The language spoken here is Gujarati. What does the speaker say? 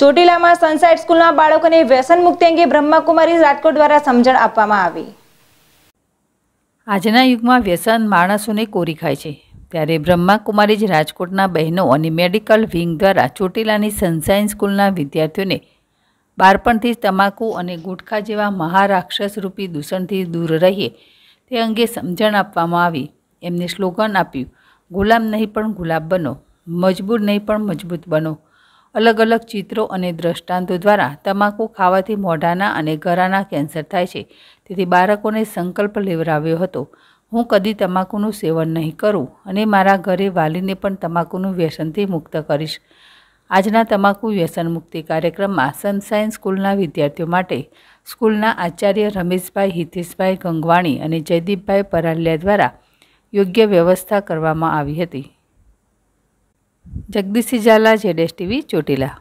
ચોટીલામાં સનસાઇટ સ્કૂલના બાળકોને વ્યસન મુક્તિ અંગે બ્રહ્માકુમારી રાજકોટ દ્વારા સમજણ આપવામાં આવી આજના યુગમાં વ્યસન માણસોને કોરી ખાય છે ત્યારે બ્રહ્માકુમારી જ રાજકોટના બહેનો અને મેડિકલ વિંગ દ્વારા ચોટીલાની સનસાઇન સ્કૂલના વિદ્યાર્થીઓને બાળપણથી જ તમાકુ અને ગુટખા જેવા મહારાક્ષસરૂપી દૂષણથી દૂર રહીએ તે અંગે સમજણ આપવામાં આવી એમને સ્લોગન આપ્યું ગુલામ નહીં પણ ગુલાબ બનો મજબૂર નહીં પણ મજબૂત બનો અલગ અલગ ચિત્રો અને દ્રષ્ટાંતો દ્વારા તમાકુ ખાવાથી મોઢાના અને ગરાના કેન્સર થાય છે તેથી બાળકોને સંકલ્પ લેવડાવ્યો હતો હું કદી તમાકુનું સેવન નહીં કરું અને મારા ઘરે વાલીને પણ તમાકુનું વ્યસનથી મુક્ત કરીશ આજના તમાકુ વ્યસન મુક્તિ કાર્યક્રમમાં સનસાઇન સ્કૂલના વિદ્યાર્થીઓ માટે સ્કૂલના આચાર્ય રમેશભાઈ હિતેશભાઈ ગંગવાણી અને જયદીપભાઈ પરાલિયા દ્વારા યોગ્ય વ્યવસ્થા કરવામાં આવી હતી જગદીશ ઝાલા જેડેશ ટીવી ચોટીલા